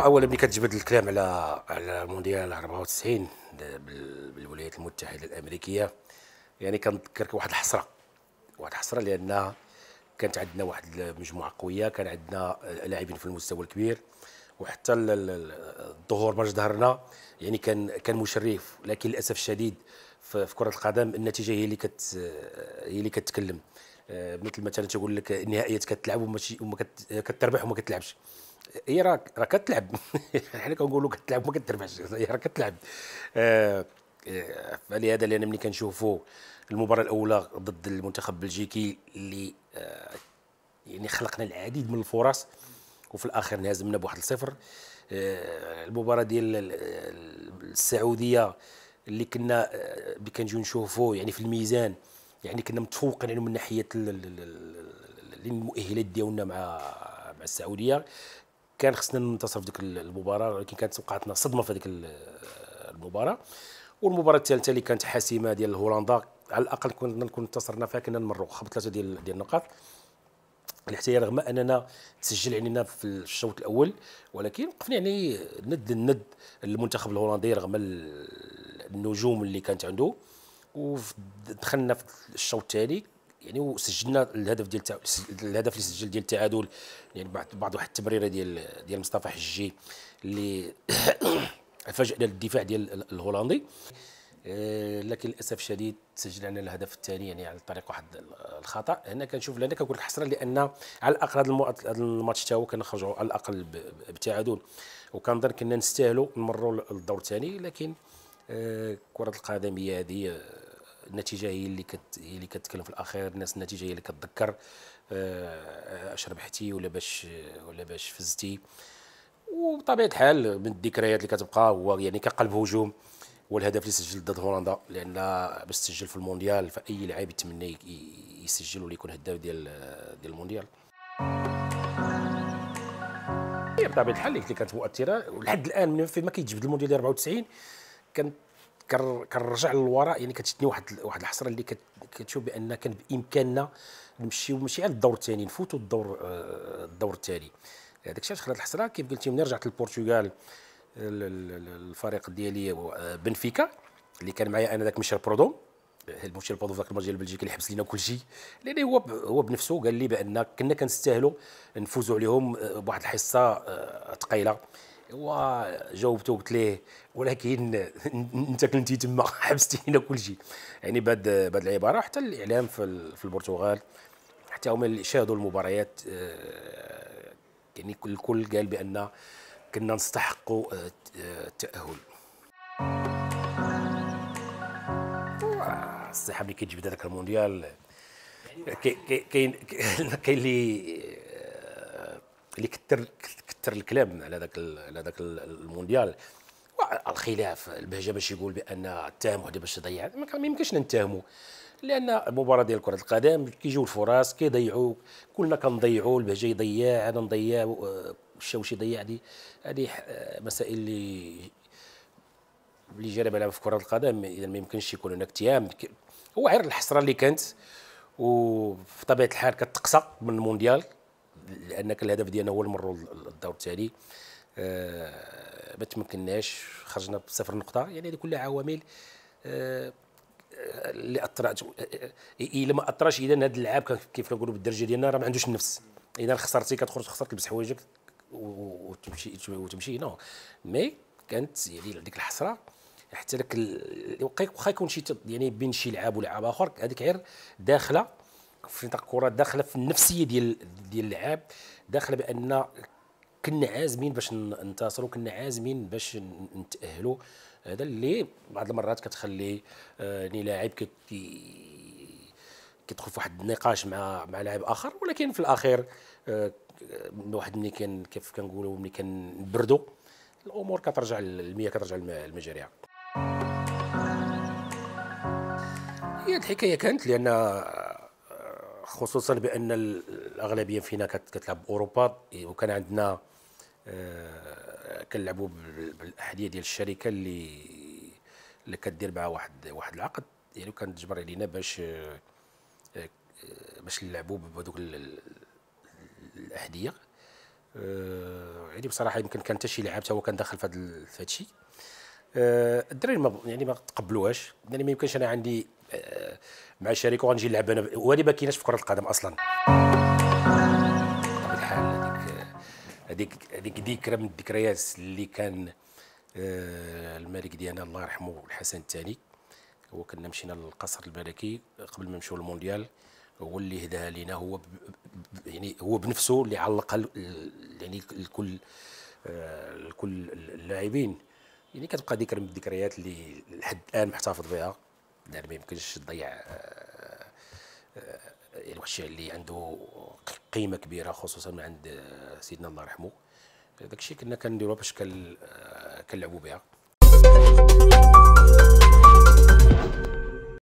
اولا ملي كتجبد الكلام على على مونديال 94 بالولايات المتحده الامريكيه يعني كنذكرك واحد الحسره واحد الحسره لان كانت عندنا واحد المجموعه قويه كان عندنا لاعبين في المستوى الكبير وحتى الظهور باش ظهرنا يعني كان كان مشرف لكن للاسف الشديد في كره القدم النتيجه هي اللي كت هي اللي كتكلم آه، مثل مثلا تقول لك النهائيات كتلعب وما كتربح وما كتلعبش هي راه راه كتلعب حنا كنقولوا كتلعب ما كترفعش هي راه كتلعب آه، آه، فلهذا لان ملي كنشوفوا المباراه الاولى ضد المنتخب البلجيكي اللي آه، يعني خلقنا العديد من الفرص وفي الاخر انهزمنا بواحد الصفر المباراه ديال السعوديه اللي كنا اللي كنجيو نشوفوا يعني في الميزان يعني كنا متفوقين يعني من ناحيه المؤهلات ديالنا مع مع السعوديه كان خصنا ننتصر في ديك المباراه ولكن كانت وقعتنا صدمه في ديك المباراه والمباراه الثالثه اللي كانت حاسمه ديال هولندا على الاقل كنا نكون انتصرنا فيها كنا نمروا خبط ثلاثه ديال ديال النقاط الاحتيال رغم اننا تسجل علينا في الشوط الاول ولكن وقفنا يعني ند الند المنتخب الهولندي رغم النجوم اللي كانت عنده ودخلنا في الشوط الثاني يعني وسجلنا الهدف ديال الهدف اللي سجل ديال التعادل يعني بعد بعض واحد التمريره ديال ديال مصطفى حجي اللي فاجئنا الدفاع ديال الهولندي آه، لكن للاسف الشديد سجل علينا الهدف الثاني يعني على طريق واحد الخطا هنا كنشوف لان كنقول لك حسره لان على الاقل هذا الماتش حتى هو كنخرجوا على الاقل بتعادل وكنظن كنا نستاهلوا نمروا للدور الثاني لكن آه، كره القدم هي هذه آه، النتيجه هي اللي كت هي اللي كتكلم في الاخير الناس النتيجه هي اللي كتذكر آه، اش ربحتي ولا باش ولا باش فزتي وبطبيعه الحال من الذكريات اللي كتبقى هو يعني كقلب هجوم هو الهدف اللي سجل ضد هولندا لان باش تسجل في المونديال فاي لعيب يتمنى يسجل ولا يكون هداف ديال ديال المونديال هي بطبيعه الحال اللي كانت مؤثره ولحد الان من فين ما كيتجبد المونديال ديال 94 كانت كنرجع للوراء يعني كتشتني واحد واحد الحسره اللي كتشوف بان كان بامكاننا نمشيو ماشي على الدور الثاني نفوتوا الدور آه، الدور الثاني هذاك الشيء خلات الحسره كيف قلتي ملي رجعت للبرتغال الفريق ديالي آه، بنفيكا اللي كان معايا انا ذاك ميشيل برودوم المشير برودوم ذاك الماتش ديال بلجيكا اللي حبس لينا كلشي لان هو هو بنفسه قال لي بان كنا كنستاهلوا نفوزوا عليهم آه، بواحد الحصه ثقيله وجاوبته قلت ليه ولكن انت كنتي تما حبستي لنا كل شيء يعني بعد بعد العباره حتى الاعلام في, في البرتغال حتى هما اللي شاهدوا المباريات آه، يعني الكل قال بان كنا نستحقوا آه، آه، التاهل الصحه ملي كتجيب هذاك المونديال يعني كاين كاين اللي اللي كثر كثر الكلام على ذاك على ذاك المونديال الخلاف البهجه باش يقول بان اتهموا وحده باش يضيع ما يمكنش نتهموا لان المباراه ديال كره القدم كيجيو الفرص كيضيعوا كلنا كنضيعوا البهجه يضيع هذا نضيع الشوشي يضيع هذه هذه مسائل اللي اللي جرب يلعب في كره القدم اذا ما يمكنش يكون هناك اتهام هو غير الحسره اللي كانت وفي طبيعه الحال كتقصى من المونديال لان كان الهدف ديالنا هو المرور للدور التالي آه ما تمكناش خرجنا بصفر نقطه يعني هذه كلها عوامل آه, آه، اللي اثرت آه، آه، إيه، الا ما اثرش اذا هذا اللعاب كيف نقولوا بالدرجه ديالنا راه ما عندوش النفس اذا خسرتي كتخرج تخسر كلبس حوايجك وتمشي وتمشي نو مي كانت يعني ديك الحسره حتى لك واخا يكون شي يعني بين شي لعاب ولعاب اخر هذيك غير داخله في نطاق الكره داخله في النفسيه ديال ديال اللعاب داخله بان كنا عازمين باش ننتصروا كنا عازمين باش نتاهلوا هذا اللي بعض المرات كتخلي يعني لاعب كيدخل في واحد النقاش مع مع لاعب اخر ولكن في الاخير آه، واحد ملي كان كيف كنقولوا ملي كنبردوا الامور كترجع المياه كترجع للمجاريها هي الحكايه كانت لان خصوصا بان الاغلبيه فينا كتلعب باوروبا إيه، وكان عندنا آه، كنلعبوا بالاحذيه ديال الشركه اللي اللي كدير معها واحد واحد العقد يعني كان تجبر علينا باش آه، آه، باش نلعبوا بهذوك الاحذيه يعني بصراحه يمكن كان حتى شي لاعب حتى هو كان داخل في هذا الشيء الدراري ما يعني ما تقبلوهاش يعني ما يمكنش انا عندي مع الشريك وغنجي نلعب انا وهذه ما كايناش في كره القدم اصلا هذيك هذيك ذكرى من الذكريات اللي كان آه، الملك ديالنا الله يرحمه الحسن الثاني هو كنا مشينا للقصر الملكي قبل ما نمشيو للمونديال هو اللي هداها لينا هو ب... يعني هو بنفسه اللي علقها ال... يعني لكل آه، لكل اللاعبين يعني كتبقى ذكرى من الذكريات اللي لحد الان محتفظ بها دابا ما يمكنش تضيع آه، آه، الوحشيه اللي عنده قيمه كبيره خصوصا من عند آه، سيدنا الله يرحمه داكشي كنا كنديروها باش كنلعبوا بها